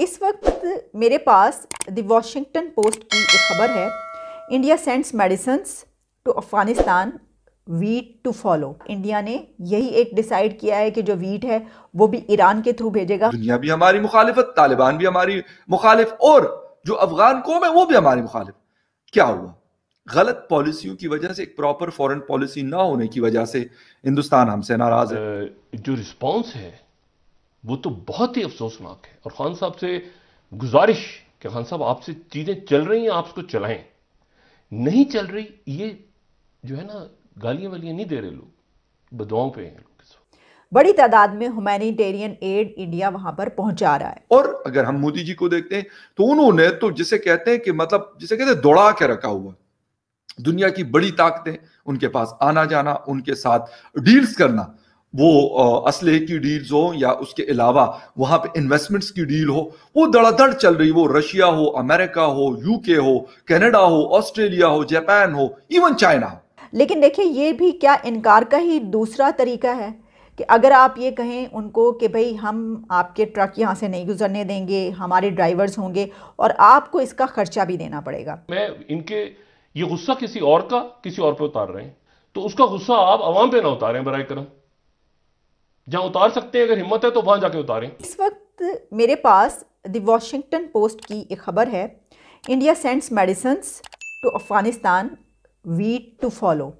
इस वक्त मेरे पास द वॉशिंगटन पोस्ट की एक खबर है India sends medicine to Afghanistan wheat to follow India ने यही एक डिसाइड किया है कि जो वीट है वो भी ईरान के थ्रू भेजेगा दुनिया भी हमारी मुखालिफत तालिबान भी हमारी मुखालिफ और जो अफगान कौम है वो भी हमारी मुखालिफ क्या हुआ गलत पॉलिसियों की वजह से एक प्रॉपर फॉरेन पॉलिसी ना होने की वजह से हिंदुस्तान हमसे नाराज है जो रिस्पॉन्स है वो तो बहुत ही अफसोसनाक है और खान साहब से गुजारिश कि खान साहब आपसे चीज़ें चल रही हैं आप उसको चलाएं नहीं चल रही ये जो है ना गालियां वालियां नहीं दे रहे लोग बदवाओं पे हैं लोग बड़ी तादाद में ह्यूमैनिटेरियन एड इंडिया वहां पर पहुंचा रहा है और अगर हम मोदी जी को देखते हैं तो उन्होंने तो जिसे कहते हैं कि मतलब जिसे कहते हैं दौड़ा के रखा हुआ दुनिया की बड़ी ताकतें उनके पास आना जाना उनके साथ डील्स करना वो असले की डील्स हो या उसके अलावा वहां पे इन्वेस्टमेंट्स की डील हो वो धड़ाधड़ चल रही वो रशिया हो अमेरिका हो यूके हो कनाडा हो ऑस्ट्रेलिया हो जापान हो इवन चाइना हो लेकिन देखिए ये भी क्या इनकार का ही दूसरा तरीका है कि अगर आप ये कहें उनको कि भाई हम आपके ट्रक यहाँ से नहीं गुजरने देंगे हमारे ड्राइवर्स होंगे और आपको इसका खर्चा भी देना पड़ेगा मैं इनके ये गुस्सा किसी और का किसी और पे उतार रहे हैं तो उसका गुस्सा आप आवाम पे ना उतारें बर करम जहां उतार सकते हैं अगर हिम्मत है तो वहां जाके उतारें इस वक्त मेरे पास द वॉशिंगटन पोस्ट की एक खबर है India sends medicine to Afghanistan wheat to follow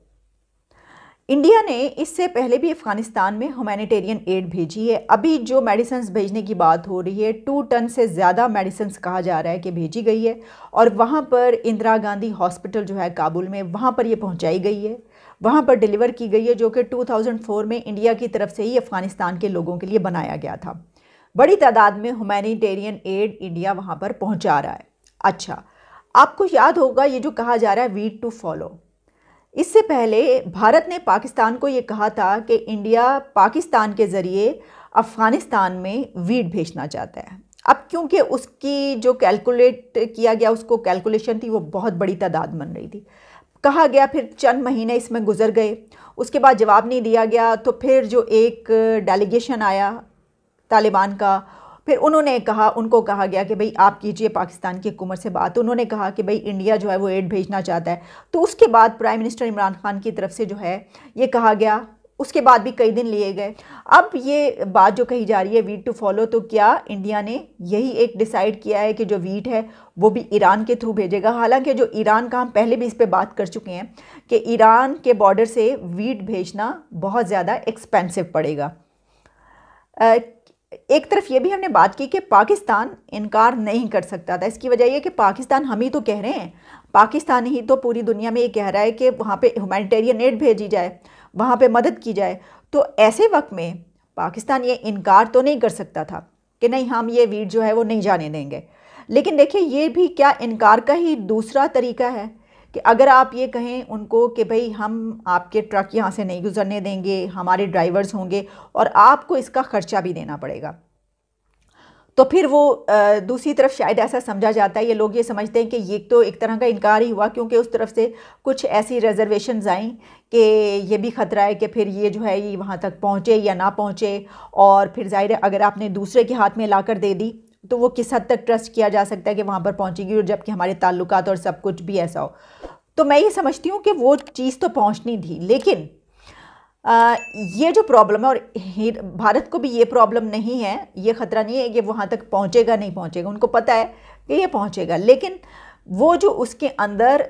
India ने इससे पहले भी अफ़गानिस्तान में ह्यूमैनिटेरियन एड भेजी है अभी जो मेडिसन्स भेजने की बात हो रही है टू टन से ज़्यादा मेडिसन्स कहा जा रहा है कि भेजी गई है और वहाँ पर इंदिरा गांधी हॉस्पिटल जो है काबुल में वहाँ पर ये पहुँचाई गई है वहाँ पर डिलीवर की गई है जो कि 2004 में इंडिया की तरफ से ही अफ़गानिस्तान के लोगों के लिए बनाया गया था बड़ी तादाद में ह्यूमैनिटेरियन एड इंडिया वहाँ पर पहुँचा रहा है अच्छा आपको याद होगा ये जो कहा जा रहा है वीड टू फॉलो इससे पहले भारत ने पाकिस्तान को ये कहा था कि इंडिया पाकिस्तान के ज़रिए अफ़गानिस्तान में वीड भेजना चाहता है अब क्योंकि उसकी जो कैलकुलेट किया गया उसको कैलकुलेशन थी वो बहुत बड़ी तादाद बन रही थी कहा गया फिर चंद महीने इसमें गुजर गए उसके बाद जवाब नहीं दिया गया तो फिर जो एक डेलीगेशन आया तालिबान का फिर उन्होंने कहा उनको कहा गया कि भाई आप कीजिए पाकिस्तान की हुकूमत से बात उन्होंने कहा कि भाई इंडिया जो है वो एड भेजना चाहता है तो उसके बाद प्राइम मिनिस्टर इमरान खान की तरफ से जो है ये कहा गया उसके बाद भी कई दिन लिए गए अब ये बात जो कही जा रही है वीट टू फॉलो तो क्या इंडिया ने यही एक डिसाइड किया है कि जो वीट है वो भी ईरान के थ्रू भेजेगा हालांकि जो ईरान का हम पहले भी इस पर बात कर चुके हैं कि ईरान के बॉर्डर से वीट भेजना बहुत ज़्यादा एक्सपेंसिव पड़ेगा एक तरफ ये भी हमने बात की कि पाकिस्तान इनकार नहीं कर सकता था इसकी वजह यह कि पाकिस्तान हम ही तो कह रहे हैं पाकिस्तान ही तो पूरी दुनिया में ये कह रहा है कि वहाँ पर ह्यूमैनिटेरियन एड भेजी जाए वहाँ पर मदद की जाए तो ऐसे वक्त में पाकिस्तान ये इनकार तो नहीं कर सकता था कि नहीं हम ये वीर जो है वो नहीं जाने देंगे लेकिन देखिए ये भी क्या इनकार का ही दूसरा तरीका है कि अगर आप ये कहें उनको कि भाई हम आपके ट्रक यहाँ से नहीं गुजरने देंगे हमारे ड्राइवर्स होंगे और आपको इसका ख़र्चा भी देना पड़ेगा तो फिर वो दूसरी तरफ शायद ऐसा समझा जाता है ये लोग ये समझते हैं कि ये तो एक तरह का इनकार ही हुआ क्योंकि उस तरफ से कुछ ऐसी रिजर्वेशन आईं कि ये भी ख़तरा है कि फिर ये जो है ये वहाँ तक पहुँचे या ना पहुँचे और फिर ज़ाहिर है अगर आपने दूसरे के हाथ में ला कर दे दी तो वो किस हद तक ट्रस्ट किया जा सकता है कि वहाँ पर पहुँचेगी और जबकि हमारे ताल्लुक और सब कुछ भी ऐसा हो तो मैं ये समझती हूँ कि वो चीज़ तो पहुँचनी थी लेकिन ये जो प्रॉब्लम है और भारत को भी ये प्रॉब्लम नहीं है ये ख़तरा नहीं है कि वहाँ तक पहुँचेगा नहीं पहुँचेगा उनको पता है कि ये पहुँचेगा लेकिन वो जो उसके अंदर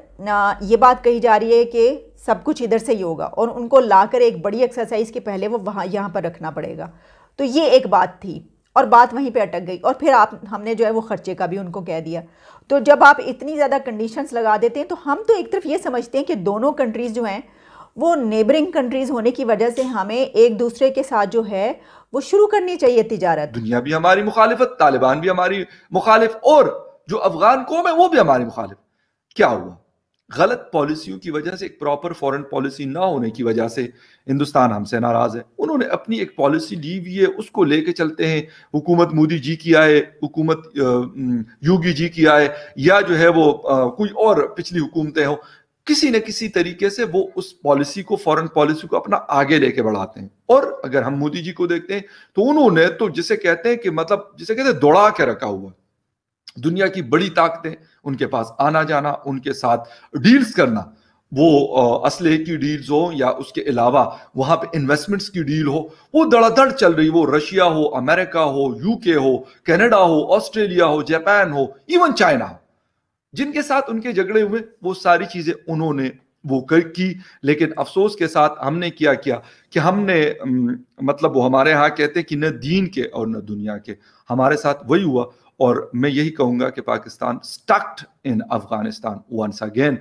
ये बात कही जा रही है कि सब कुछ इधर से ही होगा और उनको लाकर एक बड़ी एक्सरसाइज के पहले वो वहाँ यहाँ पर रखना पड़ेगा तो ये एक बात थी और बात वहीं पे अटक गई और फिर आप हमने जो है वो ख़र्चे का भी उनको कह दिया तो जब आप इतनी ज़्यादा कंडीशंस लगा देते हैं तो हम तो एक तरफ ये समझते हैं कि दोनों कंट्रीज़ जो हैं वो नेबरिंग कंट्रीज़ होने की वजह से हमें एक दूसरे के साथ जो है वो शुरू करनी चाहिए तजारत दुनिया भी हमारी मुखालिफत तालिबान भी हमारी मुखालिफ और जो अफगान कौम है वो भी हमारी मुखालिफ क्या हुआ गलत पॉलिसियों की वजह से एक प्रॉपर फॉरेन पॉलिसी ना होने की वजह से हिंदुस्तान हमसे नाराज़ है उन्होंने अपनी एक पॉलिसी ली हुई है उसको लेके चलते हैं हुकूमत मोदी जी की आए हुकूमत योगी जी की आए या जो है वो कोई और पिछली हुकूमतें हों किसी न किसी तरीके से वो उस पॉलिसी को फॉरेन पॉलिसी को अपना आगे लेके बढ़ाते हैं और अगर हम मोदी जी को देखते हैं तो उन्होंने तो जिसे कहते हैं कि मतलब जिसे कहते हैं दौड़ा के रखा हुआ दुनिया की बड़ी ताकतें उनके पास आना जाना उनके साथ डील्स करना वो असले की डील्स हो या उसके अलावा वहां पे इन्वेस्टमेंट्स की डील हो वो धड़ाधड़ चल रही वो रशिया हो अमेरिका हो यूके हो कनाडा हो ऑस्ट्रेलिया हो जापान हो इवन चाइना हो जिनके साथ उनके झगड़े हुए वो सारी चीजें उन्होंने वो कर की लेकिन अफसोस के साथ हमने क्या किया कि हमने मतलब वो हमारे यहाँ कहते हैं कि न दीन के और न दुनिया के हमारे साथ वही हुआ और मैं यही कहूँगा कि Pakistan stuck in Afghanistan once again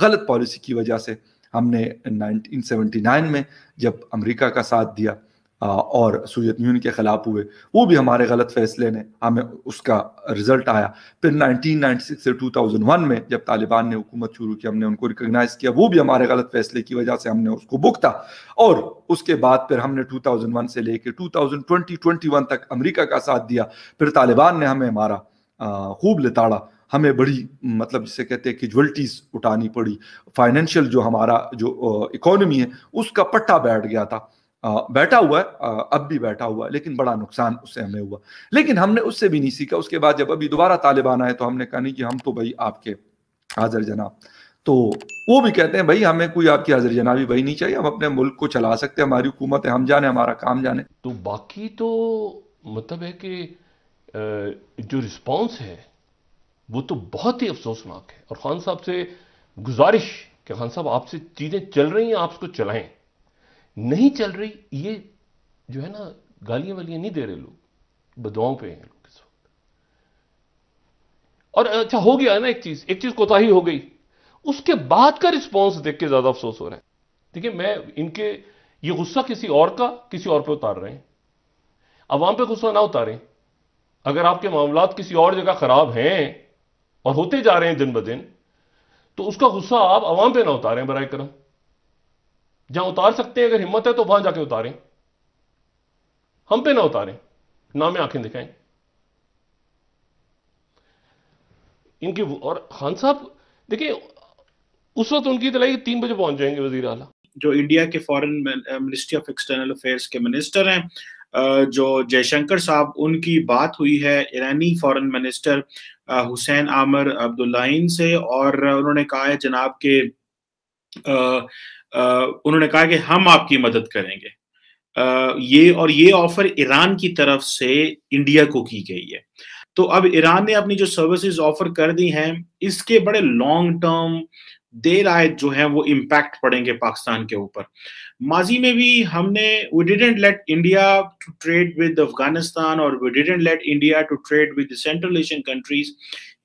गलत पॉलिसी की वजह से हमने 1979 में जब अमेरिका का साथ दिया और सूजत यून के खिलाफ हुए वो भी हमारे गलत फैसले ने हमें उसका रिजल्ट आया फिर 1996 से 2001 में जब तालिबान ने हुकूमत शुरू की हमने उनको रिकग्नाइज किया वो भी हमारे गलत फैसले की वजह से हमने उसको भुगता और उसके बाद फिर हमने 2001 से लेकर 2020 21 तक अमेरिका का साथ दिया फिर तालिबान ने हमें हमारा खूब लिताड़ा हमें बड़ी मतलब जिसे कहते हैं कैजुअल्टीज उठानी पड़ी फाइनेंशियल जो हमारा जो इकोनॉमी है उसका पट्टा बैठ गया था बैठा हुआ है अब भी बैठा हुआ है लेकिन बड़ा नुकसान उससे हमें हुआ लेकिन हमने उससे भी नहीं सीखा उसके बाद जब अभी दोबारा तालिबान आए तो हमने कहा नहीं कि हम तो भाई आपके हाजिर जनाब तो वो भी कहते हैं भाई हमें कोई आपकी हाजिर जनाबी भाई नहीं चाहिए हम अपने मुल्क को चला सकते हैं हमारी हुकूमत है हम जाने हमारा काम जाने तो बाकी तो मतलब है कि जो रिस्पॉन्स है वो तो बहुत ही अफसोसनाक है और खान साहब से गुजारिश कि खान साहब आपसे चीज़ें चल रही हैं आप उसको चलाएं नहीं चल रही ये जो है ना गालियां वालियां नहीं दे रहे लोग बदवाओं पे हैं लोग इस वक्त और अच्छा हो गया ना एक चीज एक चीज कोताही हो गई उसके बाद का रिस्पॉन्स देख के ज्यादा अफसोस हो रहा है देखिए मैं इनके ये गुस्सा किसी और का किसी और पे उतार रहे हैं अवाम पे गुस्सा ना उतारें अगर आपके मामला किसी और जगह खराब हैं और होते जा रहे हैं दिन ब दिन तो उसका गुस्सा आप अवाम पे ना उतारें बर करम जहां उतार सकते हैं अगर हिम्मत है तो वहां जाके उतारें हम पे ना उतारें ना में आंखें दिखाएं इनकी और खान साहब देखिए उस वक्त उनकी तलाई तीन बजे पहुंच जाएंगे वजीर आला जो इंडिया के foreign ministry of external affairs के मिनिस्टर हैं जो जयशंकर साहब उनकी बात हुई है ईरानी फॉरेन मिनिस्टर हुसैन आमर अब्दुल्लाइन से और उन्होंने कहा है जनाब के उन्होंने कहा कि हम आपकी मदद करेंगे ये और ये ऑफर ईरान की तरफ से इंडिया को की गई है तो अब ईरान ने अपनी जो सर्विसेज ऑफर कर दी हैं इसके बड़े लॉन्ग टर्म देर आए जो है वो इम्पैक्ट पड़ेंगे पाकिस्तान के ऊपर माजी में भी हमने we didn't let India to trade with Afghanistan और we didn't let India to trade with central Asian countries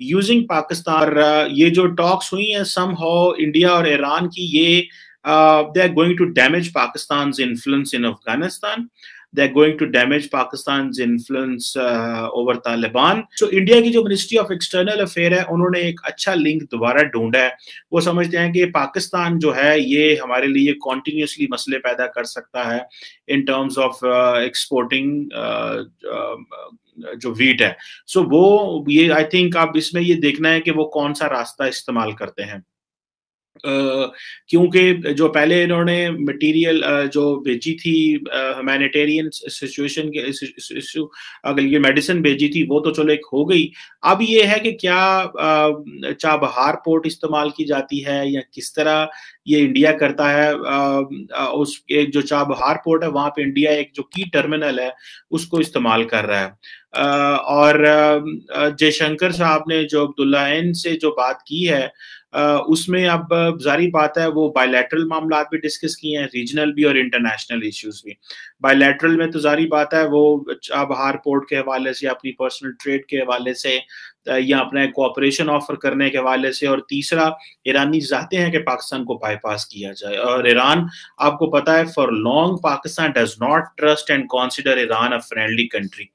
using Pakistan ये जो टॉक्स हुई हैं सम हाउ इंडिया और ईरान की ये they are going to damage Pakistan influence in Afghanistan uh, they're going to damage Pakistan's influence uh, over Taliban. So India की जो Ministry of External Affair है उन्होंने एक अच्छा लिंक दोबारा ढूंढा है वो समझते हैं कि पाकिस्तान जो है ये हमारे लिए कॉन्टिन्यूसली मसले पैदा कर सकता है इन टर्म्स ऑफ एक्सपोर्टिंग जो वीट है सो so, वो ये आई थिंक आप इसमें ये देखना है कि वो कौन सा रास्ता इस्तेमाल करते हैं क्योंकि जो पहले इन्होंने मटेरियल जो भेजी थी ह्यूमैनिटेरियन सिचुएशन के इशू अगर ये मेडिसिन भेजी थी वो तो चलो एक हो गई अब ये है कि क्या चाबहार पोर्ट इस्तेमाल की जाती है या किस तरह ये इंडिया करता है उस एक जो चाबहार पोर्ट है वहां पे इंडिया एक जो की टर्मिनल है उसको इस्तेमाल कर रहा है और जयशंकर साहब ने जो अब्दुल्ला से जो बात की है उसमें अब जारी बात है वो बायलैटरल मामला भी डिस्कस किए हैं रीजनल भी और इंटरनेशनल इश्यूज भी बायलैटरल में तो जारी बात है वो आप पोर्ट के हवाले से अपनी पर्सनल ट्रेड के हवाले से या अपना कोऑपरेशन ऑफर करने के हवाले से और तीसरा ईरानी चाहते हैं कि पाकिस्तान को बाईपास किया जाए और ईरान आपको पता है for long Pakistan does not trust and consider Iran a friendly country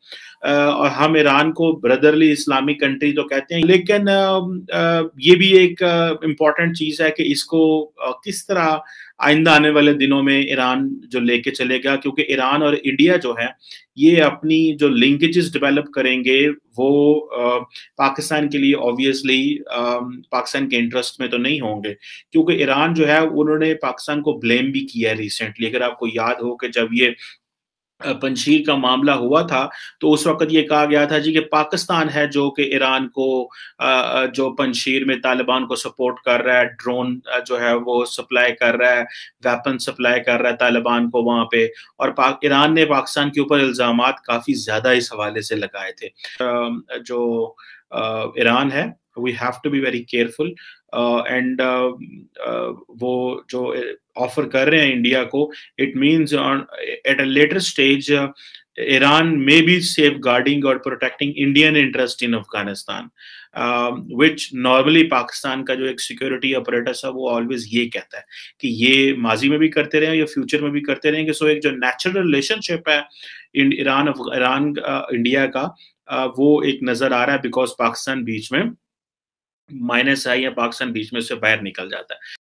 और हम ईरान को ब्रदरली इस्लामिक कंट्री तो कहते हैं लेकिन ये भी एक इम्पॉर्टेंट चीज़ है कि इसको किस तरह आइंदा आने वाले दिनों में ईरान जो लेके चलेगा क्योंकि ईरान और इंडिया जो है ये अपनी जो लिंकेजेस डेवलप करेंगे वो पाकिस्तान के लिए ऑब्वियसली पाकिस्तान के इंटरेस्ट में तो नहीं होंगे क्योंकि ईरान जो है उन्होंने पाकिस्तान को ब्लेम भी किया है रिसेंटली अगर आपको याद हो कि जब ये पंजीर का मामला हुआ था तो उस वक्त ये कहा गया था जी कि पाकिस्तान है जो कि ईरान को जो पंजीर में तालिबान को सपोर्ट कर रहा है ड्रोन जो है वो सप्लाई कर रहा है वेपन सप्लाई कर रहा है तालिबान को वहां पे और ईरान ने पाकिस्तान के ऊपर इल्ज़ाम काफ़ी ज़्यादा इस हवाले से लगाए थे जो ईरान uh, है we have to be very careful and वो जो ऑफर कर रहे हैं इंडिया को it means at a later stage Iran may be safeguarding और protecting Indian interest in Afghanistan which normally Pakistan का जो एक सिक्योरिटी ऑपरेटर्स है वो ऑलवेज ये कहता है कि ये माजी में भी करते रहे या फ्यूचर में भी करते रहेंगे सो एक जो नेचुरल रिलेशनशिप है ईरान ईरान इंडिया का वो एक नजर आ रहा है बिकॉज पाकिस्तान बीच में माइनस आई या पाकिस्तान बीच में से बाहर निकल जाता है